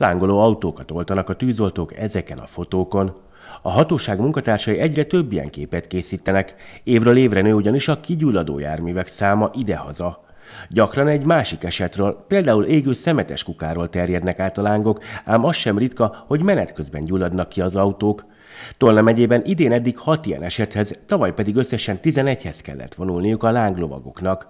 Lángoló autókat oltanak a tűzoltók ezeken a fotókon. A hatóság munkatársai egyre több ilyen képet készítenek, évről évre nő ugyanis a kigyulladó járművek száma idehaza. Gyakran egy másik esetről, például égő szemetes kukáról terjednek át a lángok, ám az sem ritka, hogy menet közben gyulladnak ki az autók. Tolna megyében idén eddig hat ilyen esethez, tavaly pedig összesen 11-hez kellett vonulniuk a lánglovagoknak.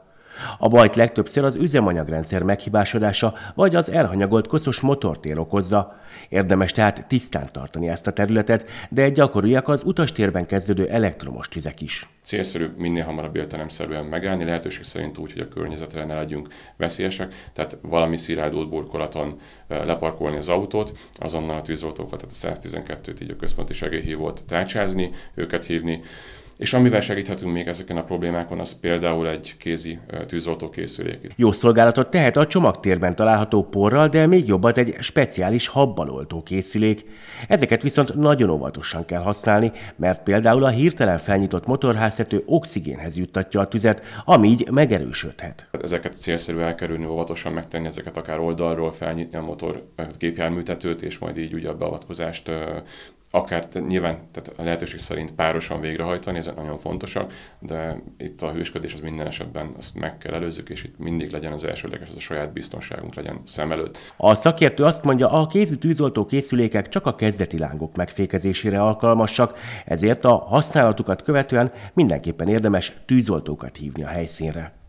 A bajt legtöbbször az üzemanyagrendszer meghibásodása vagy az elhanyagolt koszos motortér okozza. Érdemes tehát tisztán tartani ezt a területet, de gyakoriak az utastérben kezdődő elektromos tüzek is. Célszerű minél hamarabb értelemszerűen megállni, lehetőség szerint úgy, hogy a környezetre ne legyünk veszélyesek, tehát valami szirádult burkolaton leparkolni az autót, azonnal a tűzoltókat, tehát a 112-t így a központi segélyhívót tárcsázni, őket hívni, és amivel segíthetünk még ezeken a problémákon, az például egy kézi tűzoltó készülék. Jó szolgálatot tehet a csomagtérben található porral, de még jobbat egy speciális habbaloltó készülék. Ezeket viszont nagyon óvatosan kell használni, mert például a hirtelen felnyitott motorháztető oxigénhez juttatja a tüzet, ami így megerősödhet. Hát ezeket célszerű elkerülni, óvatosan megtenni ezeket akár oldalról, felnyitni a motor gépjárműtetőt, és majd így ugye a beavatkozást akár nyilván tehát a lehetőség szerint párosan végrehajtani, ezek nagyon fontosak, de itt a hősködés az minden esetben azt meg kell előzzük, és itt mindig legyen az elsődleges, az a saját biztonságunk legyen szem előtt. A szakértő azt mondja, a kézi tűzoltó készülékek csak a kezdeti lángok megfékezésére alkalmasak, ezért a használatukat követően mindenképpen érdemes tűzoltókat hívni a helyszínre.